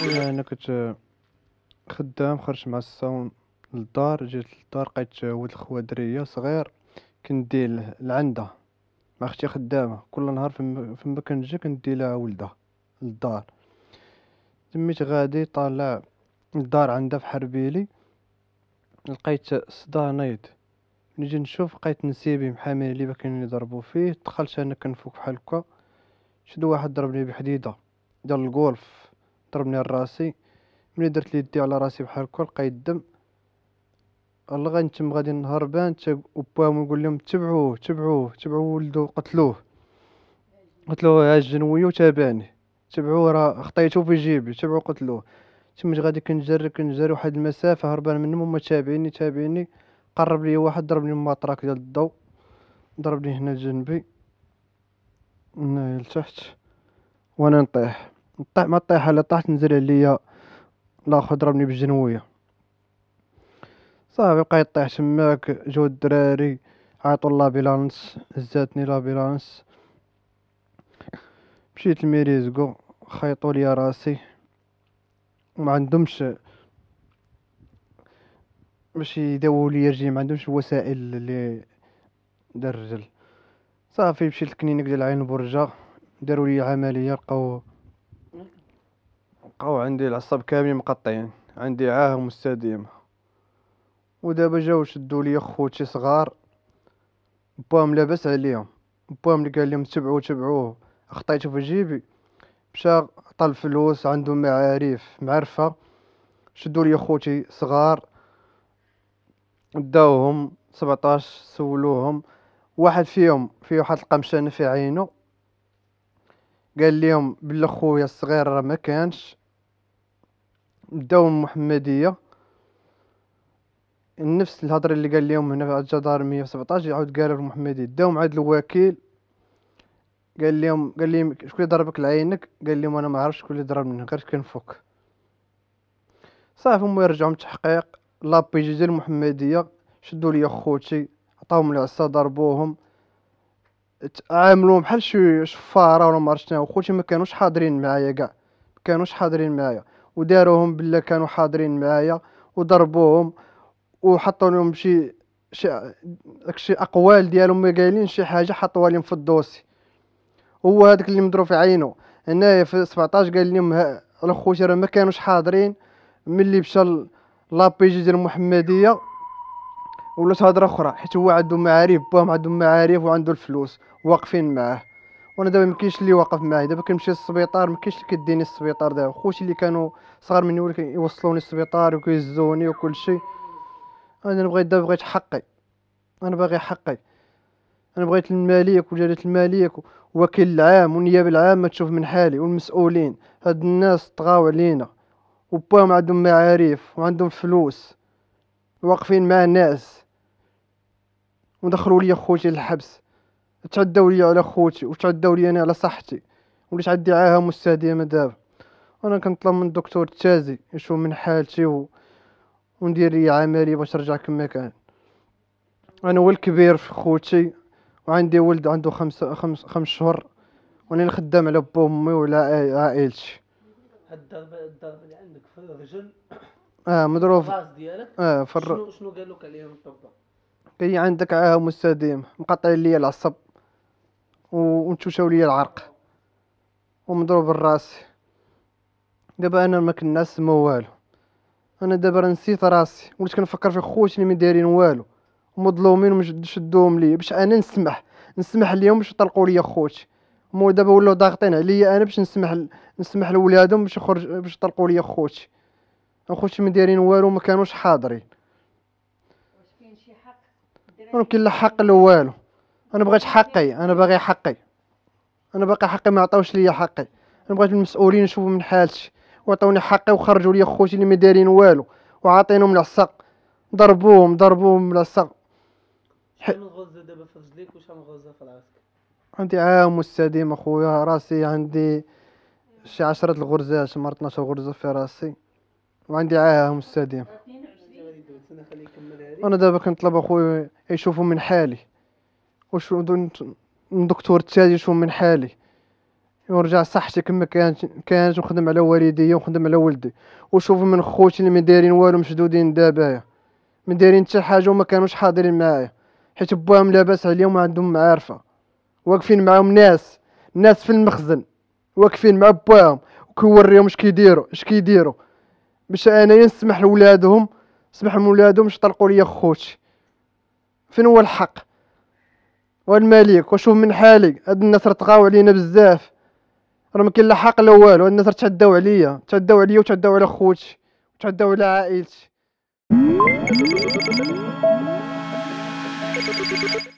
خويا انا كنت خدام خرجت مع الصون للدار جيت للدار لقيت ولد الخوه دريه صغير له لعنده مع اختي خدامه كل نهار ما كنجي كندي لها ولدها للدار تميت غادي طالع الدار عندها في حربيلي لقيت صدا نايض نجي نشوف لقيت نسيبي محامي اللي باكين يضربو فيه دخلت انا كنفوق بحال هكا شد واحد ضربني بحديده ديال الجولف ضربني راسي ملي درت يدي على راسي بحال هكا لقى الدم الله غنتم غادي نهربان وباهم نقول لهم تبعوه تبعوه تبعوا ولدو قتلوه قتلوه ها الجنوي وتابعني تبعوا راه خطيتو في جيبي تبعوا قتلوه تما غادي كنجري كنجري واحد المسافه هربان منهم هما تابعيني تابعيني قرب لي واحد ضربني مطرك ديال الضو ضربني هنا جنبي هنايا لتحت وانا نطيح نطيح ما طيح الا طحت نزل عليا لاخو ضربني بالجنويه صافي بقى يطيح تماك جو الدراري عيطو لابيلانس هزاتني لابيلانس مشيت لميريزكو خيطوا لي راسي ما عندهمش باش يداوو رجلي ما عندهمش الوسائل اللي دار رجل صافي مشيت للكلينيك ديال عين برجة داروا لي عمليه لقاو لقاو عندي العصب كامل مقطعين عندي عاهه مستديمه ودابا جاو شدوا لي خوتي صغار باهم لاباس عليهم باهم اللي قال لهم تبعوه تبعوه خطيتو في جيبي مشى عطا الفلوس عنده معارف معرفه شدوا لي خوتي صغار داوهم 17 سولوهم واحد فيهم فيه واحد القمشانه في عينو قال ليهم بلا خويا الصغير راه ما كانش بداو المحمديه نفس الهضره اللي قال ليهم هنا في الجدار 117 يعاود قالها المحمديه داوم عاد الوكيل قال ليهم قال ليهم شكون اللي ضربك لعينك قال لهم انا ما عرفتش شكون اللي ضربني غير كنفك صافي هما يرجعوا من التحقيق لابيجي ديال المحمديه شدوا لي خوتي عطاهم العصا ضربوهم عاملوهم بحال شي شفاره ولا ما عرفت شنو خوتي ما كانوش حاضرين معايا كاع ما كانوش حاضرين معايا وداروهم بلا كانوا حاضرين معايا وضربوهم وحطوا لهم شي شي داكشي اقوال ديالهم ما قايلين شي حاجه حطوها لهم في الدوسي هو هذاك اللي مضرو في عينه هنايا في 17 قال لهم الاخوتي خوتي راه ما كانوش حاضرين ملي مشى لابيجي ديال المحمديه ولات هضره اخرى حيت هو عنده معارف باهم عندو معارف وعنده الفلوس واقفين معاه وانا دابا مكاينش اللي واقف معايا دابا كنمشي للسبيطار مكاينش اللي كديني للسبيطار دابا خوتي اللي كانوا صغار مني هو اللي كيوصلوني للسبيطار وكيهزوني وكلشي انا بغيت دابا بغيت حقي انا باغي حقي انا بغيت الملك وجلاله الملك وكيل العام والنيابه العامه تشوف من حالي والمسؤولين هاد الناس طغاو علينا وباهم عندهم معارف وعندهم فلوس واقفين مع الناس ودخلوا لي خوتي للحبس تعدوا لي على خوتي وتعدوا لي انا على صحتي وليت عندي عاهه مستديمه دابا انا كنطلب من الدكتور التازي يشوف من حالتي و... وندير لي عملي باش نرجع كما كان انا هو الكبير في خوتي وعندي ولد عنده خمسة خمس خمس شهور وانا اللي خدام على با امي وعلى عائلتي الضربه الضربه اللي عندك في الرجل اه مضروب اه فر شنو شنو قال لك عليهم الطباء كاين عندك عاهه مستديم مقطعين ليا العصب ومتوشاو ليا العرق ومضروب الراس دابا انا ما كنعس ما والو انا دابا نسيت راسي وليت كنفكر في خوتي اللي ما دايرين والو مظلومين شدوهم ليا باش انا نسمح نسمح ليهم باش يطلقوا ليا خوتي مو دابا ولاو ضاغطين عليا انا باش نسمح ل... نسمح لولادهم باش يخرج باش يطلقوا ليا خوتي خوتي ما دايرين والو ما كانوش حاضرين ولكن لا حق له والو انا بغيت حقي انا باغي حقي انا باقي حقي ما عطاوش ليا حقي انا بغيت المسؤولين يشوفوا من حالتي وعطوني حقي وخرجوا لي خوتي اللي ما دارين والو وعاطينهم العصا ضربوهم ضربوهم بالعصا دابا في رجليك غزه في عندي عام مستديم اخويا راسي عندي شي عشرة الغرزات مرة 12 غرزة في راسي وعندي عام مستديم انا دابا كنطلب اخويا يشوفو من حالي واش الدكتور التالي يشوف من حالي ونرجع صحتي كما كانت كانت ونخدم على والديا ونخدم على ولدي وشوف من خوتي اللي ما دايرين والو مشدودين دابايا ما دايرين حتى حاجه وما كانوش حاضرين معايا حيت باهم لاباس عليهم عندهم معارفه واقفين معاهم ناس ناس في المخزن واقفين مع باهم وكيوريهم اش كيديروا اش كيديروا باش انايا نسمح لولادهم سمحهم ولادهم شطرقوا لي خوتي فين هو الحق والملك وشوف من حالي هاد الناس راه علينا بزاف راه ما كاين لا حق لا والو الناس راه تعداو عليا تعداو عليا وتعداو على خوتي وتعداو على عائلتي